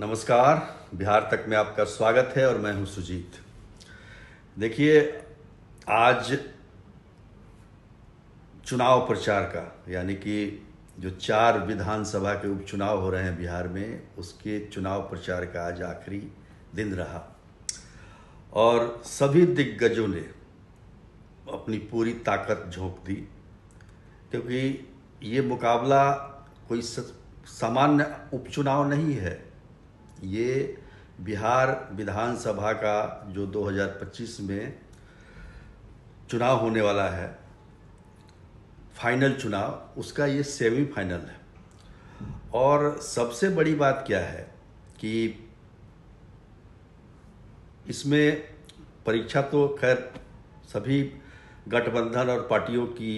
नमस्कार बिहार तक में आपका स्वागत है और मैं हूं सुजीत देखिए आज चुनाव प्रचार का यानी कि जो चार विधानसभा के उपचुनाव हो रहे हैं बिहार में उसके चुनाव प्रचार का आज आखिरी दिन रहा और सभी दिग्गजों ने अपनी पूरी ताकत झोंक दी क्योंकि ये मुकाबला कोई सामान्य उपचुनाव नहीं है ये बिहार विधानसभा का जो 2025 में चुनाव होने वाला है फाइनल चुनाव उसका ये सेमीफाइनल है और सबसे बड़ी बात क्या है कि इसमें परीक्षा तो खैर सभी गठबंधन और पार्टियों की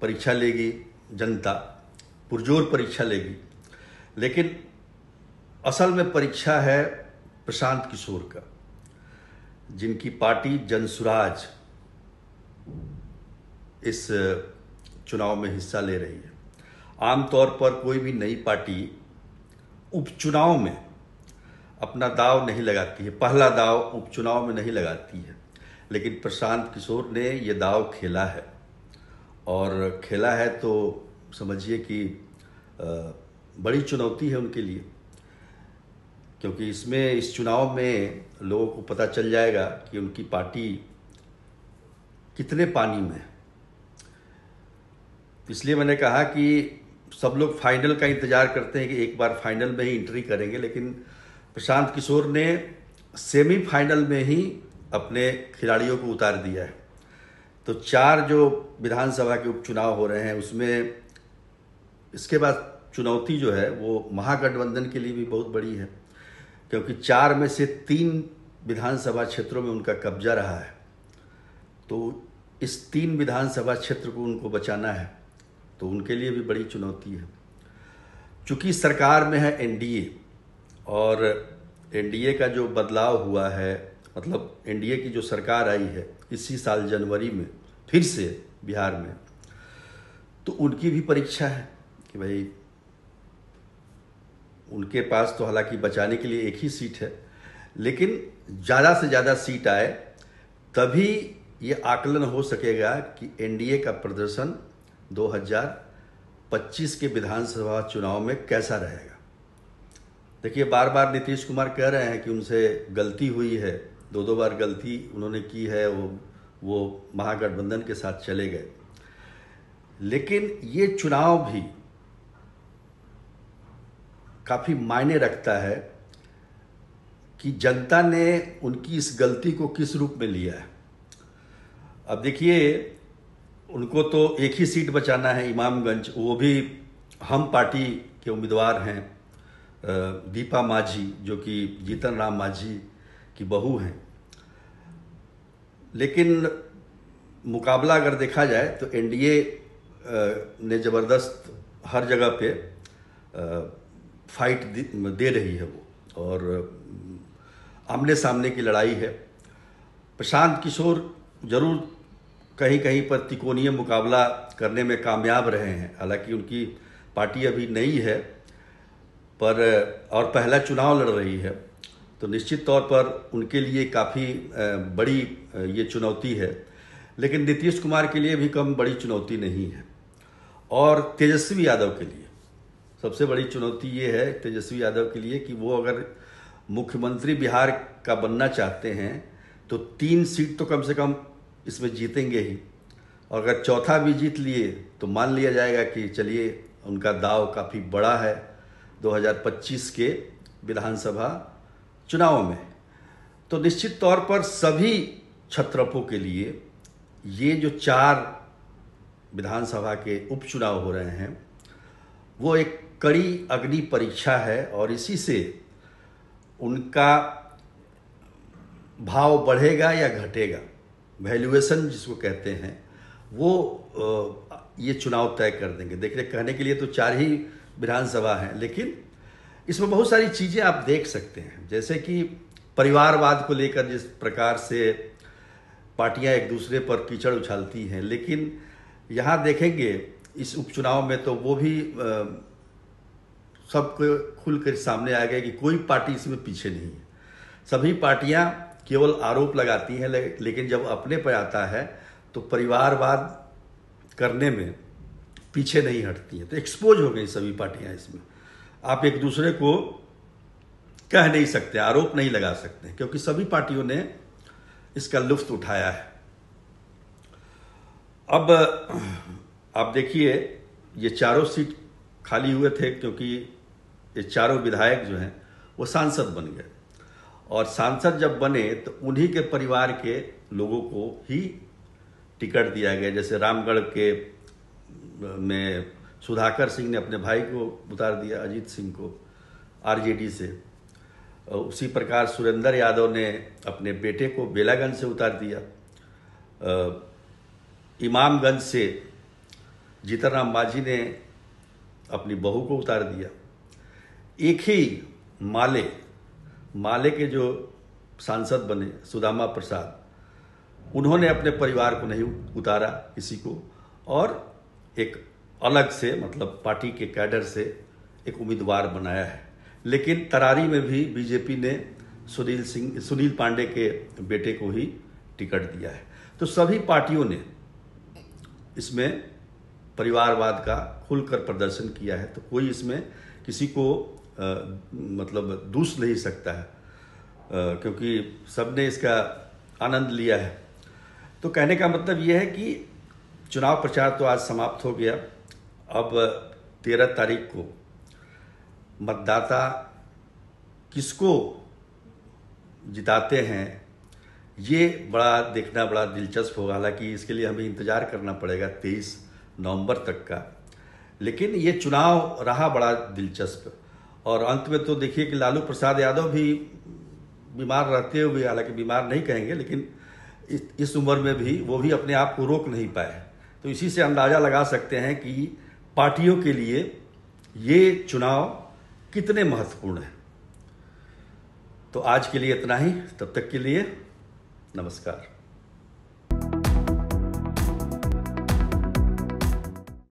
परीक्षा लेगी जनता पुरजोर परीक्षा लेगी लेकिन असल में परीक्षा है प्रशांत किशोर का जिनकी पार्टी जनसुराज इस चुनाव में हिस्सा ले रही है आमतौर पर कोई भी नई पार्टी उपचुनाव में अपना दाव नहीं लगाती है पहला दाव उपचुनाव में नहीं लगाती है लेकिन प्रशांत किशोर ने यह दाव खेला है और खेला है तो समझिए कि बड़ी चुनौती है उनके लिए क्योंकि इसमें इस चुनाव में लोगों को पता चल जाएगा कि उनकी पार्टी कितने पानी में है इसलिए मैंने कहा कि सब लोग फाइनल का इंतज़ार करते हैं कि एक बार फाइनल में ही एंट्री करेंगे लेकिन प्रशांत किशोर ने सेमीफाइनल में ही अपने खिलाड़ियों को उतार दिया है तो चार जो विधानसभा के उपचुनाव हो रहे हैं उसमें इसके बाद चुनौती जो है वो महागठबंधन के लिए भी बहुत बड़ी है क्योंकि चार में से तीन विधानसभा क्षेत्रों में उनका कब्जा रहा है तो इस तीन विधानसभा क्षेत्र को उनको बचाना है तो उनके लिए भी बड़ी चुनौती है चूँकि सरकार में है एनडीए और एनडीए का जो बदलाव हुआ है मतलब एनडीए की जो सरकार आई है इसी साल जनवरी में फिर से बिहार में तो उनकी भी परीक्षा है कि भाई उनके पास तो हालांकि बचाने के लिए एक ही सीट है लेकिन ज़्यादा से ज़्यादा सीट आए तभी ये आकलन हो सकेगा कि एनडीए का प्रदर्शन 2025 के विधानसभा चुनाव में कैसा रहेगा देखिए बार बार नीतीश कुमार कह रहे हैं कि उनसे गलती हुई है दो दो बार गलती उन्होंने की है वो वो महागठबंधन के साथ चले गए लेकिन ये चुनाव भी काफ़ी मायने रखता है कि जनता ने उनकी इस गलती को किस रूप में लिया है अब देखिए उनको तो एक ही सीट बचाना है इमामगंज वो भी हम पार्टी के उम्मीदवार हैं दीपा माझी जो कि जीतन राम माझी की बहू हैं लेकिन मुकाबला अगर देखा जाए तो एनडीए ने ज़बरदस्त हर जगह पे फाइट दे रही है वो और आमने सामने की लड़ाई है प्रशांत किशोर जरूर कहीं कहीं पर तिकोनीय मुकाबला करने में कामयाब रहे हैं हालांकि उनकी पार्टी अभी नई है पर और पहला चुनाव लड़ रही है तो निश्चित तौर पर उनके लिए काफ़ी बड़ी ये चुनौती है लेकिन नीतीश कुमार के लिए भी कम बड़ी चुनौती नहीं है और तेजस्वी यादव के लिए सबसे बड़ी चुनौती ये है तेजस्वी यादव के लिए कि वो अगर मुख्यमंत्री बिहार का बनना चाहते हैं तो तीन सीट तो कम से कम इसमें जीतेंगे ही और अगर चौथा भी जीत लिए तो मान लिया जाएगा कि चलिए उनका दाव काफ़ी बड़ा है 2025 के विधानसभा चुनाव में तो निश्चित तौर पर सभी छत्रपों के लिए ये जो चार विधानसभा के उपचुनाव हो रहे हैं वो एक कड़ी अग्नि परीक्षा है और इसी से उनका भाव बढ़ेगा या घटेगा वैल्यूएशन जिसको कहते हैं वो ये चुनाव तय कर देंगे देख रहे कहने के लिए तो चार ही विधानसभा हैं लेकिन इसमें बहुत सारी चीज़ें आप देख सकते हैं जैसे कि परिवारवाद को लेकर जिस प्रकार से पार्टियां एक दूसरे पर कीचड़ उछालती हैं लेकिन यहाँ देखेंगे इस उपचुनाव में तो वो भी सबको खुल कर सामने आ गया कि कोई पार्टी इसमें पीछे नहीं है सभी पार्टियां केवल आरोप लगाती हैं ले, लेकिन जब अपने पर आता है तो परिवारवाद करने में पीछे नहीं हटती हैं तो एक्सपोज हो गई सभी पार्टियां इसमें आप एक दूसरे को कह नहीं सकते आरोप नहीं लगा सकते क्योंकि सभी पार्टियों ने इसका लुफ्त उठाया है अब आप देखिए ये चारों सीट खाली हुए थे क्योंकि ये चारों विधायक जो हैं वो सांसद बन गए और सांसद जब बने तो उन्हीं के परिवार के लोगों को ही टिकट दिया गया जैसे रामगढ़ के में सुधाकर सिंह ने अपने भाई को उतार दिया अजीत सिंह को आरजेडी से उसी प्रकार सुरेंद्र यादव ने अपने बेटे को बेलागंज से उतार दिया इमामगंज से जीतनराम माझी ने अपनी बहू को उतार दिया एक ही माले माले के जो सांसद बने सुदामा प्रसाद उन्होंने अपने परिवार को नहीं उतारा किसी को और एक अलग से मतलब पार्टी के कैडर से एक उम्मीदवार बनाया है लेकिन तरारी में भी बीजेपी ने सुनील सिंह सुनील पांडे के बेटे को ही टिकट दिया है तो सभी पार्टियों ने इसमें परिवारवाद का खुलकर प्रदर्शन किया है तो कोई इसमें किसी को आ, मतलब दूस नहीं सकता है आ, क्योंकि सबने इसका आनंद लिया है तो कहने का मतलब यह है कि चुनाव प्रचार तो आज समाप्त हो गया अब तेरह तारीख को मतदाता किसको जिताते हैं ये बड़ा देखना बड़ा दिलचस्प होगा हालांकि इसके लिए हमें इंतज़ार करना पड़ेगा तेईस नवंबर तक का लेकिन ये चुनाव रहा बड़ा दिलचस्प और अंत में तो देखिए कि लालू प्रसाद यादव भी बीमार रहते हुए हालांकि बीमार नहीं कहेंगे लेकिन इस, इस उम्र में भी वो भी अपने आप को रोक नहीं पाए तो इसी से अंदाज़ा लगा सकते हैं कि पार्टियों के लिए ये चुनाव कितने महत्वपूर्ण हैं तो आज के लिए इतना ही तब तक के लिए नमस्कार